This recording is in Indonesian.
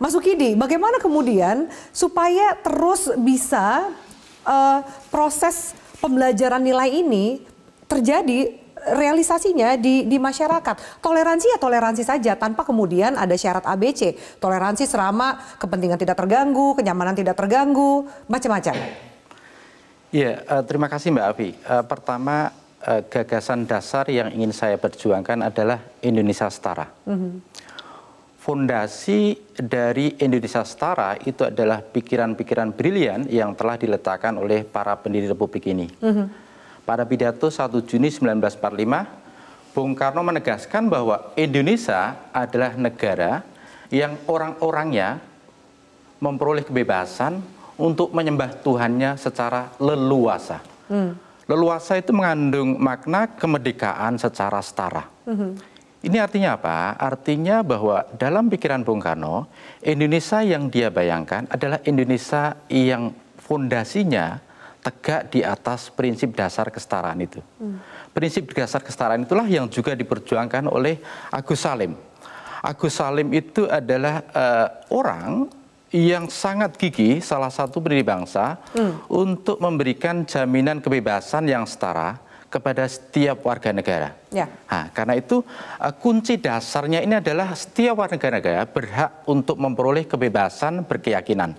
Mas Ukidi, bagaimana kemudian supaya terus bisa uh, proses pembelajaran nilai ini terjadi realisasinya di, di masyarakat. Toleransi ya toleransi saja tanpa kemudian ada syarat ABC. Toleransi serama kepentingan tidak terganggu, kenyamanan tidak terganggu, macam-macam. Ya terima kasih Mbak Avi. Eh, pertama gagasan dasar yang ingin saya perjuangkan adalah Indonesia setara. Mm -hmm fondasi dari Indonesia Setara itu adalah pikiran-pikiran brilian yang telah diletakkan oleh para pendiri republik ini. Mm -hmm. Pada pidato 1 Juni 1945, Bung Karno menegaskan bahwa Indonesia adalah negara yang orang-orangnya memperoleh kebebasan untuk menyembah Tuhannya secara leluasa. Mm. Leluasa itu mengandung makna kemerdekaan secara setara. Mm -hmm ini artinya apa? Artinya bahwa dalam pikiran Bung Karno, Indonesia yang dia bayangkan adalah Indonesia yang fondasinya tegak di atas prinsip dasar kesetaraan itu. Hmm. Prinsip dasar kesetaraan itulah yang juga diperjuangkan oleh Agus Salim. Agus Salim itu adalah uh, orang yang sangat gigih, salah satu pendiri bangsa, hmm. untuk memberikan jaminan kebebasan yang setara kepada setiap warga negara. Ya. Nah, karena itu uh, kunci dasarnya ini adalah setiap warga negara berhak untuk memperoleh kebebasan berkeyakinan.